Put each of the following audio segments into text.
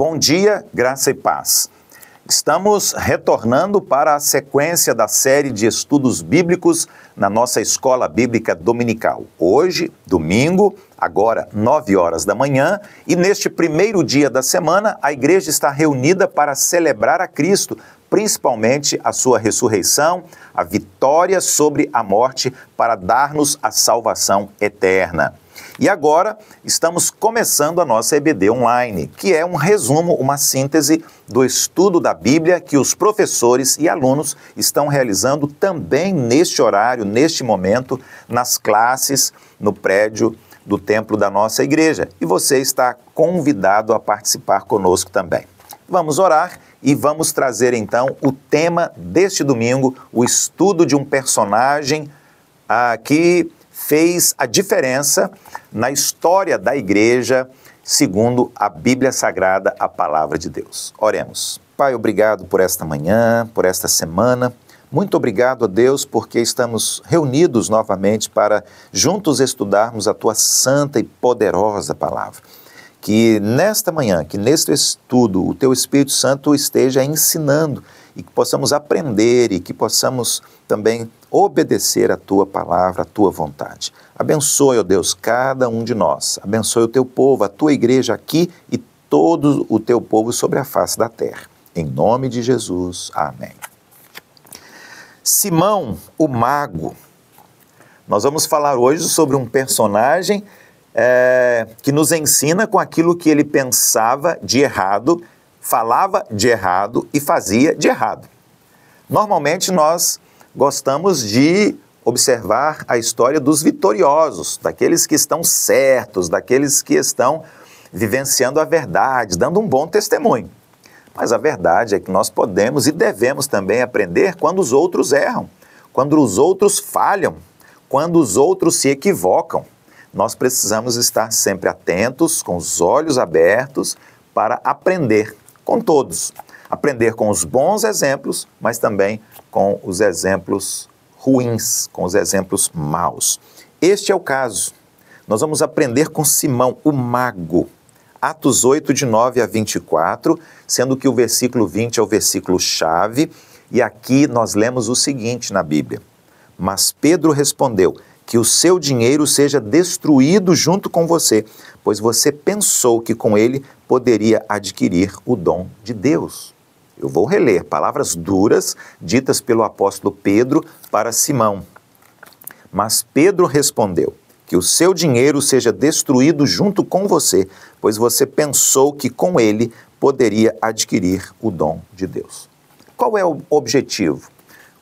Bom dia, graça e paz. Estamos retornando para a sequência da série de estudos bíblicos na nossa escola bíblica dominical. Hoje, domingo, agora 9 horas da manhã, e neste primeiro dia da semana, a igreja está reunida para celebrar a Cristo, principalmente a sua ressurreição, a vitória sobre a morte para dar-nos a salvação eterna. E agora estamos começando a nossa EBD online, que é um resumo, uma síntese do estudo da Bíblia que os professores e alunos estão realizando também neste horário, neste momento, nas classes no prédio do templo da nossa igreja. E você está convidado a participar conosco também. Vamos orar e vamos trazer então o tema deste domingo, o estudo de um personagem ah, fez a diferença na história da igreja, segundo a Bíblia Sagrada, a palavra de Deus. Oremos. Pai, obrigado por esta manhã, por esta semana. Muito obrigado a Deus porque estamos reunidos novamente para juntos estudarmos a tua santa e poderosa palavra. Que nesta manhã, que neste estudo, o teu Espírito Santo esteja ensinando e que possamos aprender e que possamos também obedecer a tua palavra, a tua vontade. Abençoe, ó Deus, cada um de nós. Abençoe o teu povo, a tua igreja aqui e todo o teu povo sobre a face da terra. Em nome de Jesus. Amém. Simão, o mago. Nós vamos falar hoje sobre um personagem é, que nos ensina com aquilo que ele pensava de errado falava de errado e fazia de errado. Normalmente nós gostamos de observar a história dos vitoriosos, daqueles que estão certos, daqueles que estão vivenciando a verdade, dando um bom testemunho. Mas a verdade é que nós podemos e devemos também aprender quando os outros erram, quando os outros falham, quando os outros se equivocam. Nós precisamos estar sempre atentos, com os olhos abertos, para aprender com todos. Aprender com os bons exemplos, mas também com os exemplos ruins, com os exemplos maus. Este é o caso. Nós vamos aprender com Simão, o mago. Atos 8, de 9 a 24, sendo que o versículo 20 é o versículo chave. E aqui nós lemos o seguinte na Bíblia: Mas Pedro respondeu: que o seu dinheiro seja destruído junto com você, pois você pensou que com ele poderia adquirir o dom de Deus. Eu vou reler palavras duras ditas pelo apóstolo Pedro para Simão. Mas Pedro respondeu: Que o seu dinheiro seja destruído junto com você, pois você pensou que com ele poderia adquirir o dom de Deus. Qual é o objetivo?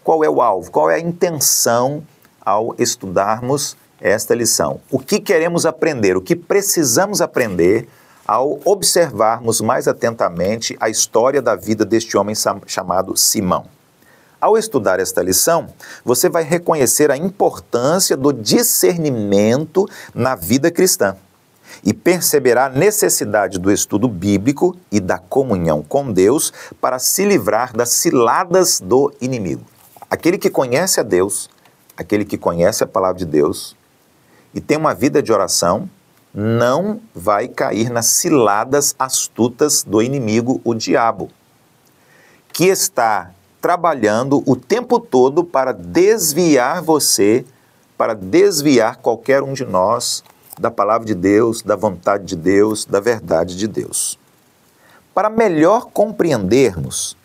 Qual é o alvo? Qual é a intenção ao estudarmos esta lição. O que queremos aprender, o que precisamos aprender ao observarmos mais atentamente a história da vida deste homem chamado Simão. Ao estudar esta lição, você vai reconhecer a importância do discernimento na vida cristã e perceberá a necessidade do estudo bíblico e da comunhão com Deus para se livrar das ciladas do inimigo. Aquele que conhece a Deus, aquele que conhece a palavra de Deus e tem uma vida de oração, não vai cair nas ciladas astutas do inimigo, o diabo, que está trabalhando o tempo todo para desviar você, para desviar qualquer um de nós da palavra de Deus, da vontade de Deus, da verdade de Deus. Para melhor compreendermos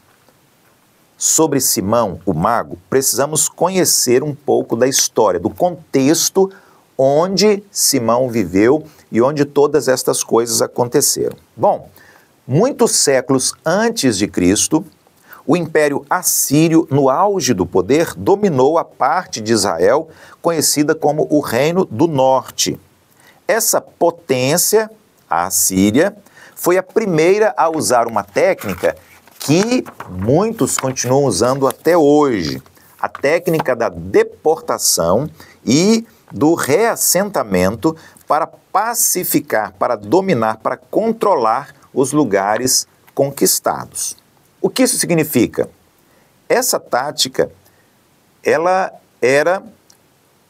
sobre Simão, o mago, precisamos conhecer um pouco da história, do contexto onde Simão viveu e onde todas estas coisas aconteceram. Bom, muitos séculos antes de Cristo, o Império Assírio, no auge do poder, dominou a parte de Israel conhecida como o Reino do Norte. Essa potência, a Assíria, foi a primeira a usar uma técnica que muitos continuam usando até hoje, a técnica da deportação e do reassentamento para pacificar, para dominar, para controlar os lugares conquistados. O que isso significa? Essa tática ela era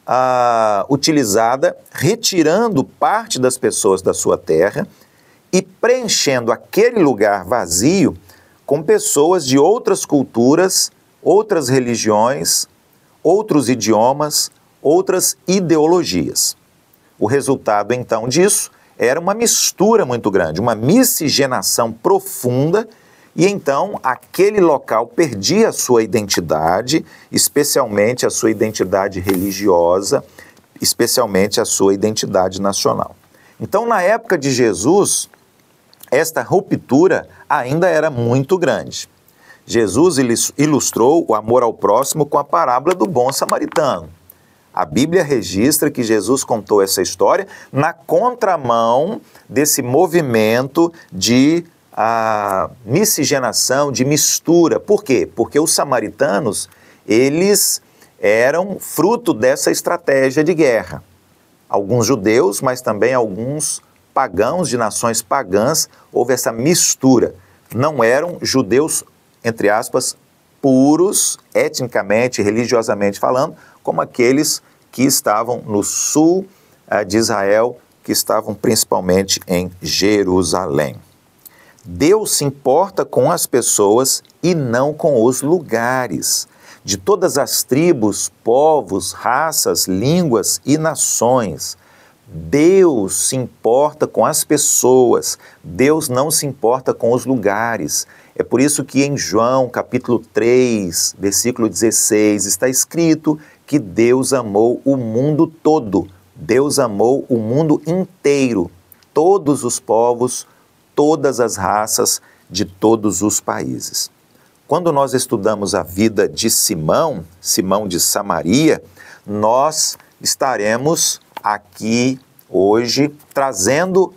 ah, utilizada retirando parte das pessoas da sua terra e preenchendo aquele lugar vazio com pessoas de outras culturas, outras religiões, outros idiomas, outras ideologias. O resultado então disso era uma mistura muito grande, uma miscigenação profunda, e então aquele local perdia a sua identidade, especialmente a sua identidade religiosa, especialmente a sua identidade nacional. Então, na época de Jesus, esta ruptura ainda era muito grande. Jesus ilustrou o amor ao próximo com a parábola do bom samaritano. A Bíblia registra que Jesus contou essa história na contramão desse movimento de ah, miscigenação, de mistura. Por quê? Porque os samaritanos, eles eram fruto dessa estratégia de guerra. Alguns judeus, mas também alguns pagãos de nações pagãs, houve essa mistura. Não eram judeus, entre aspas, puros, etnicamente, religiosamente falando, como aqueles que estavam no sul eh, de Israel, que estavam principalmente em Jerusalém. Deus se importa com as pessoas e não com os lugares. De todas as tribos, povos, raças, línguas e nações. Deus se importa com as pessoas, Deus não se importa com os lugares. É por isso que em João, capítulo 3, versículo 16, está escrito que Deus amou o mundo todo. Deus amou o mundo inteiro, todos os povos, todas as raças, de todos os países. Quando nós estudamos a vida de Simão, Simão de Samaria, nós estaremos aqui hoje, trazendo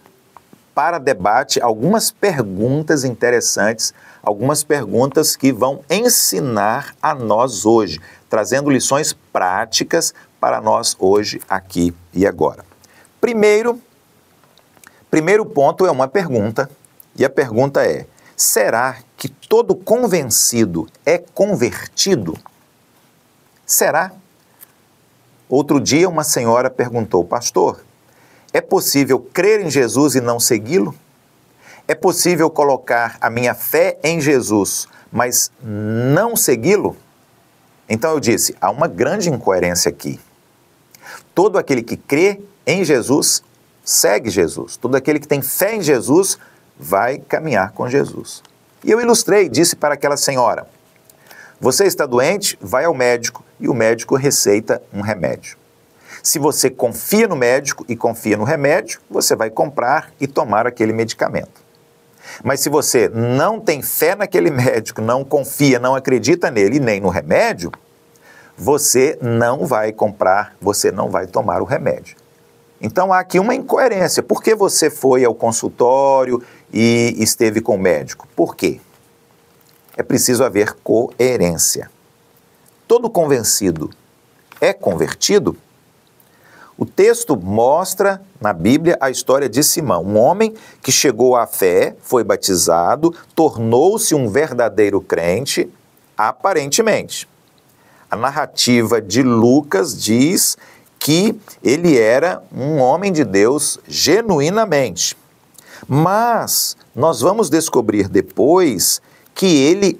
para debate algumas perguntas interessantes, algumas perguntas que vão ensinar a nós hoje, trazendo lições práticas para nós hoje, aqui e agora. Primeiro, primeiro ponto é uma pergunta, e a pergunta é: será que todo convencido é convertido? Será? Outro dia uma senhora perguntou, pastor, é possível crer em Jesus e não segui-lo? É possível colocar a minha fé em Jesus, mas não segui-lo? Então eu disse: há uma grande incoerência aqui. Todo aquele que crê em Jesus segue Jesus. Todo aquele que tem fé em Jesus vai caminhar com Jesus. E eu ilustrei, disse para aquela senhora: Você está doente? Vai ao médico e o médico receita um remédio. Se você confia no médico e confia no remédio, você vai comprar e tomar aquele medicamento. Mas se você não tem fé naquele médico, não confia, não acredita nele nem no remédio, você não vai comprar, você não vai tomar o remédio. Então há aqui uma incoerência. Por que você foi ao consultório e esteve com o médico? Por quê? É preciso haver coerência. Todo convencido é convertido o texto mostra na Bíblia a história de Simão, um homem que chegou à fé, foi batizado, tornou-se um verdadeiro crente, aparentemente. A narrativa de Lucas diz que ele era um homem de Deus genuinamente. Mas nós vamos descobrir depois que ele,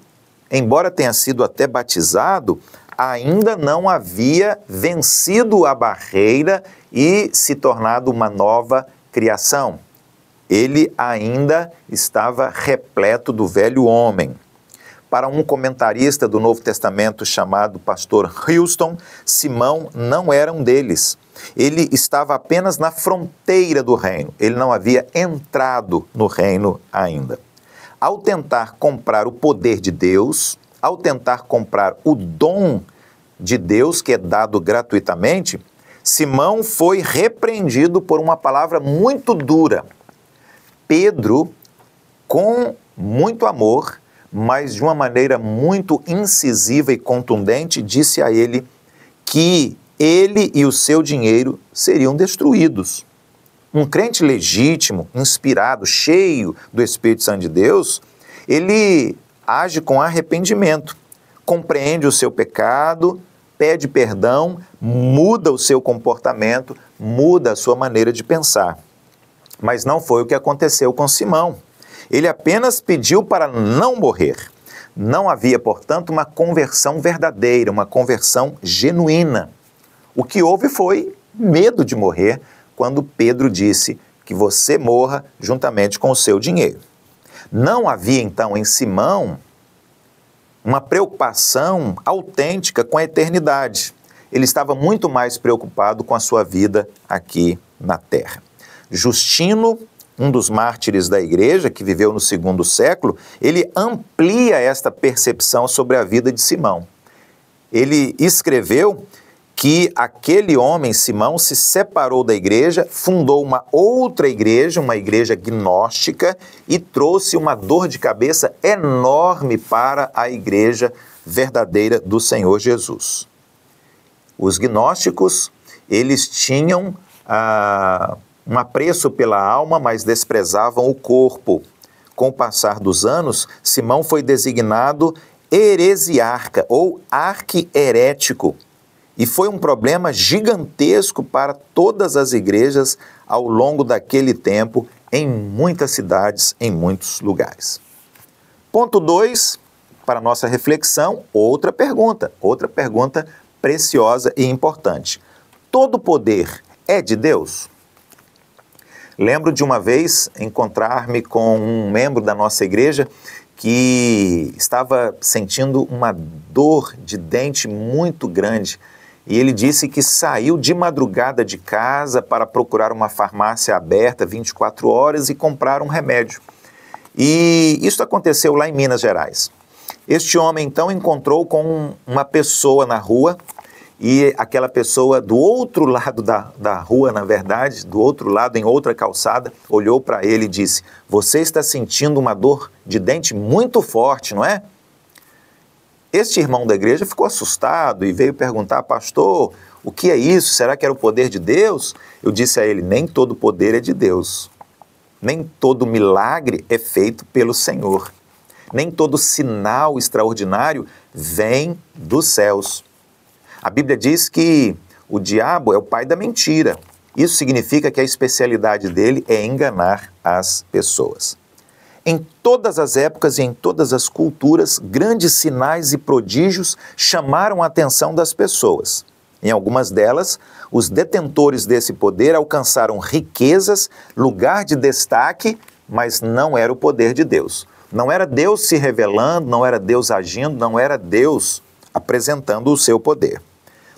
embora tenha sido até batizado, ainda não havia vencido a barreira e se tornado uma nova criação. Ele ainda estava repleto do velho homem. Para um comentarista do Novo Testamento chamado pastor Houston, Simão não era um deles. Ele estava apenas na fronteira do reino, ele não havia entrado no reino ainda. Ao tentar comprar o poder de Deus, ao tentar comprar o dom de Deus que é dado gratuitamente, Simão foi repreendido por uma palavra muito dura. Pedro, com muito amor, mas de uma maneira muito incisiva e contundente, disse a ele que ele e o seu dinheiro seriam destruídos. Um crente legítimo, inspirado, cheio do Espírito Santo de Deus, ele age com arrependimento, compreende o seu pecado, pede perdão, muda o seu comportamento, muda a sua maneira de pensar. Mas não foi o que aconteceu com Simão. Ele apenas pediu para não morrer. Não havia, portanto, uma conversão verdadeira, uma conversão genuína. O que houve foi medo de morrer quando Pedro disse que você morra juntamente com o seu dinheiro. Não havia então em Simão uma preocupação autêntica com a eternidade. Ele estava muito mais preocupado com a sua vida aqui na terra. Justino, um dos mártires da igreja, que viveu no segundo século, ele amplia esta percepção sobre a vida de Simão. Ele escreveu que aquele homem, Simão, se separou da igreja, fundou uma outra igreja, uma igreja gnóstica, e trouxe uma dor de cabeça enorme para a igreja verdadeira do Senhor Jesus. Os gnósticos, eles tinham ah, um apreço pela alma, mas desprezavam o corpo. Com o passar dos anos, Simão foi designado heresiarca ou arquierético e foi um problema gigantesco para todas as igrejas ao longo daquele tempo, em muitas cidades, em muitos lugares. Ponto 2, para nossa reflexão, outra pergunta, outra pergunta preciosa e importante. Todo poder é de Deus? Lembro de uma vez encontrar-me com um membro da nossa igreja que estava sentindo uma dor de dente muito grande e ele disse que saiu de madrugada de casa para procurar uma farmácia aberta 24 horas e comprar um remédio. E isso aconteceu lá em Minas Gerais. Este homem então encontrou com uma pessoa na rua e aquela pessoa do outro lado da, da rua, na verdade, do outro lado, em outra calçada, olhou para ele e disse: Você está sentindo uma dor de dente muito forte, não é? Este irmão da igreja ficou assustado e veio perguntar, pastor, o que é isso? Será que era o poder de Deus? Eu disse a ele: nem todo poder é de Deus. Nem todo milagre é feito pelo Senhor. Nem todo sinal extraordinário vem dos céus. A Bíblia diz que o diabo é o pai da mentira. Isso significa que a especialidade dele é enganar as pessoas. Em todas as épocas e em todas as culturas, grandes sinais e prodígios chamaram a atenção das pessoas. Em algumas delas, os detentores desse poder alcançaram riquezas, lugar de destaque, mas não era o poder de Deus. Não era Deus se revelando, não era Deus agindo, não era Deus apresentando o seu poder.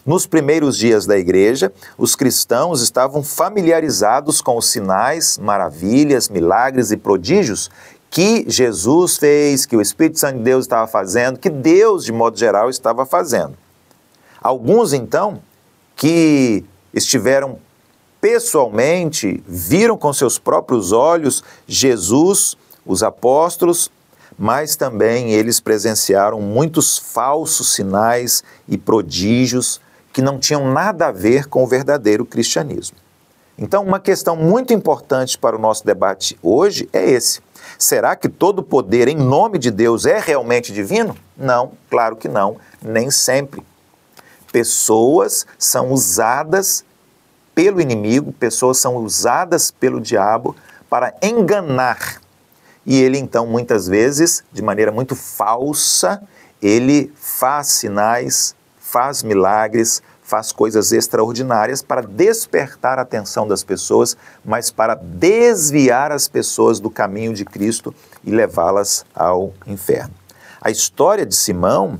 Nos primeiros dias da igreja, os cristãos estavam familiarizados com os sinais, maravilhas, milagres e prodígios que Jesus fez, que o Espírito Santo de Deus estava fazendo, que Deus, de modo geral, estava fazendo. Alguns, então, que estiveram pessoalmente, viram com seus próprios olhos Jesus, os apóstolos, mas também eles presenciaram muitos falsos sinais e prodígios que não tinham nada a ver com o verdadeiro cristianismo. Então, uma questão muito importante para o nosso debate hoje é esse. Será que todo poder em nome de Deus é realmente divino? Não, claro que não, nem sempre. Pessoas são usadas pelo inimigo, pessoas são usadas pelo diabo para enganar. E ele então muitas vezes, de maneira muito falsa, ele faz sinais, faz milagres, faz coisas extraordinárias para despertar a atenção das pessoas, mas para desviar as pessoas do caminho de Cristo e levá-las ao inferno. A história de Simão,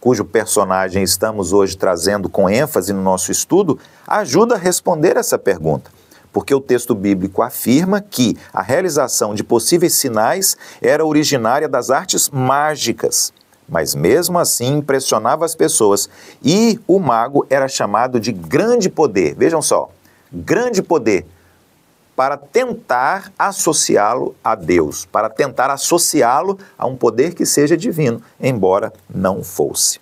cujo personagem estamos hoje trazendo com ênfase no nosso estudo, ajuda a responder essa pergunta porque o texto bíblico afirma que a realização de possíveis sinais era originária das artes mágicas mas mesmo assim impressionava as pessoas e o mago era chamado de grande poder. Vejam só, grande poder para tentar associá-lo a Deus, para tentar associá-lo a um poder que seja divino, embora não fosse.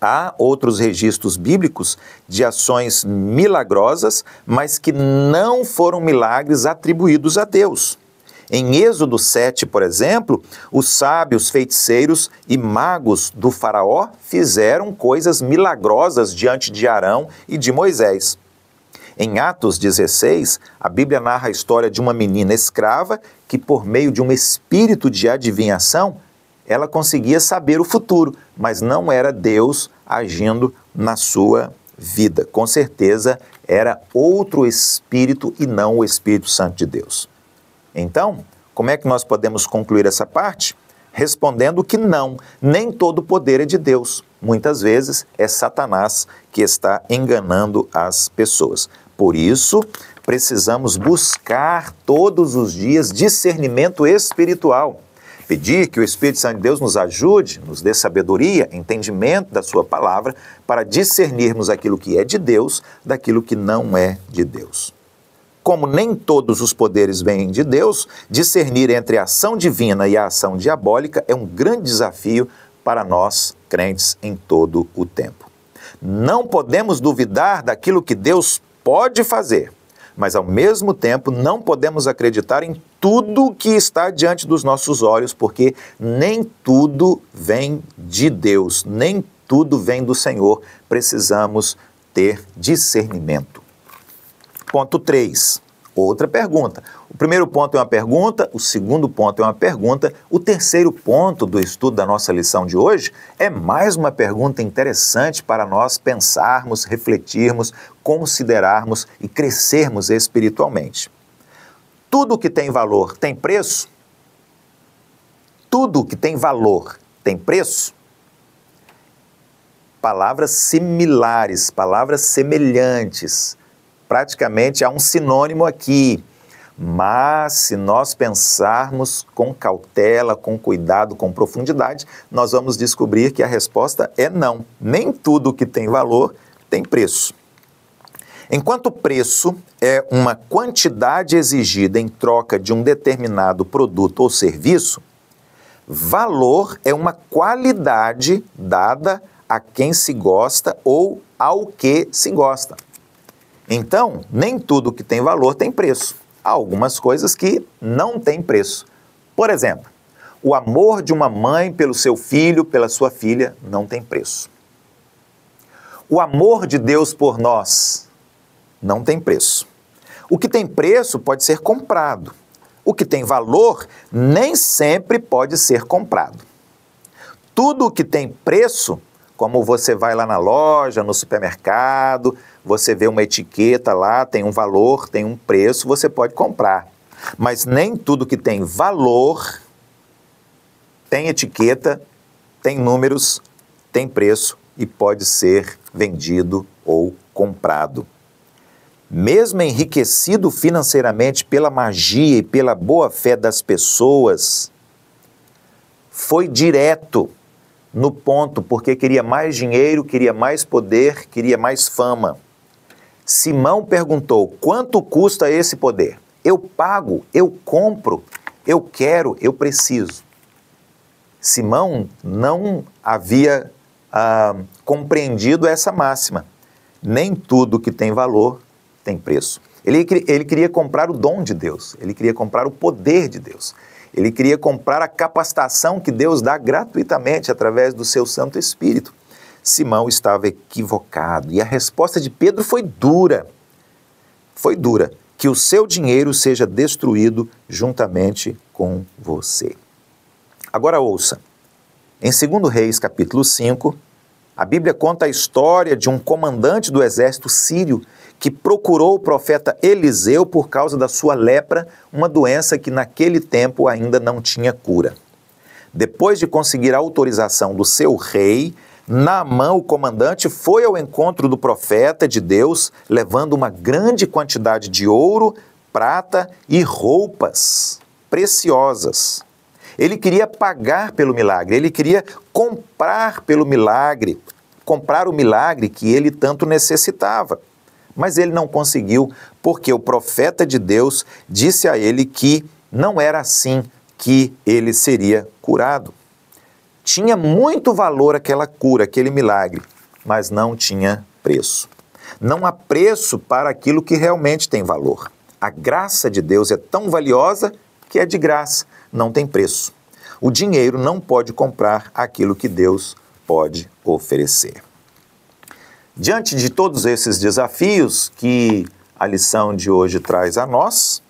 Há outros registros bíblicos de ações milagrosas, mas que não foram milagres atribuídos a Deus. Em Êxodo 7, por exemplo, os sábios, feiticeiros e magos do Faraó fizeram coisas milagrosas diante de Arão e de Moisés. Em Atos 16, a Bíblia narra a história de uma menina escrava que, por meio de um espírito de adivinhação, ela conseguia saber o futuro, mas não era Deus agindo na sua vida. Com certeza, era outro espírito e não o Espírito Santo de Deus. Então, como é que nós podemos concluir essa parte? Respondendo que não, nem todo poder é de Deus. Muitas vezes é Satanás que está enganando as pessoas. Por isso, precisamos buscar todos os dias discernimento espiritual. Pedir que o Espírito Santo de Deus nos ajude, nos dê sabedoria, entendimento da Sua palavra, para discernirmos aquilo que é de Deus daquilo que não é de Deus como nem todos os poderes vêm de Deus, discernir entre a ação divina e a ação diabólica é um grande desafio para nós, crentes, em todo o tempo. Não podemos duvidar daquilo que Deus pode fazer, mas ao mesmo tempo não podemos acreditar em tudo que está diante dos nossos olhos, porque nem tudo vem de Deus, nem tudo vem do Senhor. Precisamos ter discernimento. Ponto 3. Outra pergunta. O primeiro ponto é uma pergunta, o segundo ponto é uma pergunta, o terceiro ponto do estudo da nossa lição de hoje é mais uma pergunta interessante para nós pensarmos, refletirmos, considerarmos e crescermos espiritualmente. Tudo que tem valor tem preço? Tudo que tem valor tem preço? Palavras similares, palavras semelhantes praticamente há um sinônimo aqui. Mas, se nós pensarmos com cautela, com cuidado, com profundidade, nós vamos descobrir que a resposta é não. Nem tudo que tem valor tem preço. Enquanto preço é uma quantidade exigida em troca de um determinado produto ou serviço, valor é uma qualidade dada a quem se gosta ou ao que se gosta. Então, nem tudo que tem valor tem preço. Há algumas coisas que não têm preço. Por exemplo, o amor de uma mãe pelo seu filho, pela sua filha, não tem preço. O amor de Deus por nós não tem preço. O que tem preço pode ser comprado. O que tem valor nem sempre pode ser comprado. Tudo o que tem preço, como você vai lá na loja, no supermercado, você vê uma etiqueta lá, tem um valor, tem um preço, você pode comprar. Mas nem tudo que tem valor tem etiqueta, tem números, tem preço e pode ser vendido ou comprado. Mesmo enriquecido financeiramente pela magia e pela boa fé das pessoas, foi direto no ponto porque queria mais dinheiro, queria mais poder, queria mais fama. Simão perguntou: quanto custa esse poder? Eu pago, eu compro, eu quero, eu preciso. Simão não havia ah, compreendido essa máxima. Nem tudo que tem valor tem preço. Ele, ele queria comprar o dom de Deus, ele queria comprar o poder de Deus, ele queria comprar a capacitação que Deus dá gratuitamente através do seu Santo Espírito. Simão estava equivocado. E a resposta de Pedro foi dura. Foi dura. Que o seu dinheiro seja destruído juntamente com você. Agora ouça. Em 2 Reis, capítulo 5, a Bíblia conta a história de um comandante do exército sírio que procurou o profeta Eliseu por causa da sua lepra, uma doença que naquele tempo ainda não tinha cura. Depois de conseguir a autorização do seu rei, Naamã, o comandante, foi ao encontro do profeta de Deus, levando uma grande quantidade de ouro, prata e roupas preciosas. Ele queria pagar pelo milagre, ele queria comprar pelo milagre, comprar o milagre que ele tanto necessitava. Mas ele não conseguiu, porque o profeta de Deus disse a ele que não era assim que ele seria curado. Tinha muito valor aquela cura, aquele milagre, mas não tinha preço. Não há preço para aquilo que realmente tem valor. A graça de Deus é tão valiosa que é de graça, não tem preço. O dinheiro não pode comprar aquilo que Deus pode oferecer. Diante de todos esses desafios que a lição de hoje traz a nós,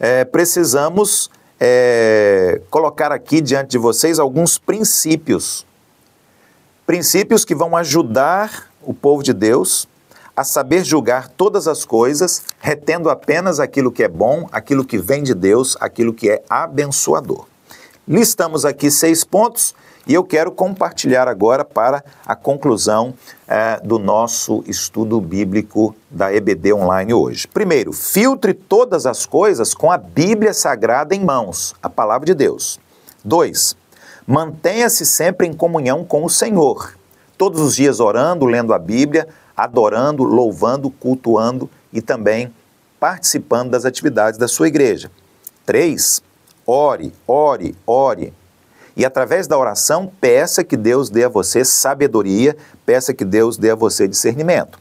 é, precisamos é, colocar aqui diante de vocês alguns princípios. Princípios que vão ajudar o povo de Deus a saber julgar todas as coisas, retendo apenas aquilo que é bom, aquilo que vem de Deus, aquilo que é abençoador. Listamos aqui seis pontos e eu quero compartilhar agora para a conclusão é, do nosso estudo bíblico da EBD Online hoje. Primeiro, filtre todas as coisas com a Bíblia Sagrada em mãos, a palavra de Deus. Dois, mantenha-se sempre em comunhão com o Senhor, todos os dias orando, lendo a Bíblia, adorando, louvando, cultuando e também participando das atividades da sua igreja. Três, Ore, ore, ore. E através da oração, peça que Deus dê a você sabedoria, peça que Deus dê a você discernimento.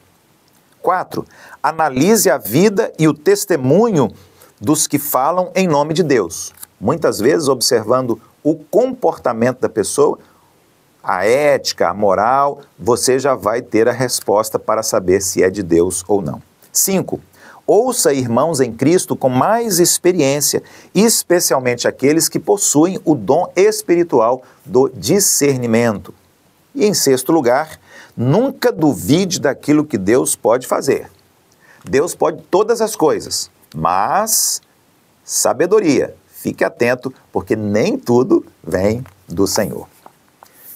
4. Analise a vida e o testemunho dos que falam em nome de Deus. Muitas vezes, observando o comportamento da pessoa, a ética, a moral, você já vai ter a resposta para saber se é de Deus ou não. 5. Ouça irmãos em Cristo com mais experiência, especialmente aqueles que possuem o dom espiritual do discernimento. E em sexto lugar, nunca duvide daquilo que Deus pode fazer. Deus pode todas as coisas, mas sabedoria. Fique atento, porque nem tudo vem do Senhor.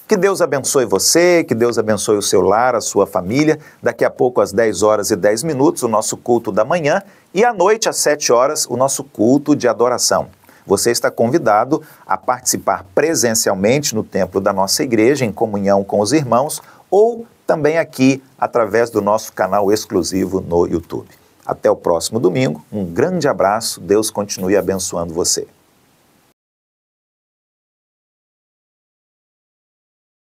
Que Deus abençoe você, que Deus abençoe o seu lar, a sua família. Daqui a pouco, às 10 horas e 10 minutos, o nosso culto da manhã e à noite, às 7 horas, o nosso culto de adoração. Você está convidado a participar presencialmente no templo da nossa igreja, em comunhão com os irmãos, ou também aqui através do nosso canal exclusivo no YouTube. Até o próximo domingo, um grande abraço, Deus continue abençoando você.